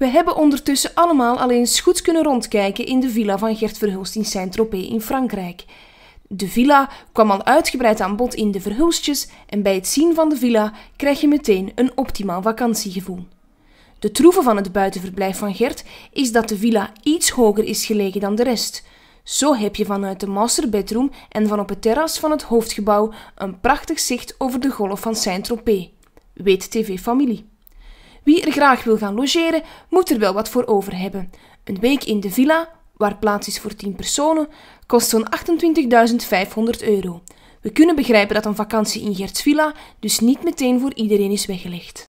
We hebben ondertussen allemaal al eens goed kunnen rondkijken in de villa van Gert Verhulst in Saint-Tropez in Frankrijk. De villa kwam al uitgebreid aan bod in de Verhulstjes en bij het zien van de villa krijg je meteen een optimaal vakantiegevoel. De troeven van het buitenverblijf van Gert is dat de villa iets hoger is gelegen dan de rest. Zo heb je vanuit de master bedroom en van op het terras van het hoofdgebouw een prachtig zicht over de golf van Saint-Tropez. Weet TV Familie. Wie er graag wil gaan logeren, moet er wel wat voor over hebben. Een week in de villa, waar plaats is voor 10 personen, kost zo'n 28.500 euro. We kunnen begrijpen dat een vakantie in Gerts villa dus niet meteen voor iedereen is weggelegd.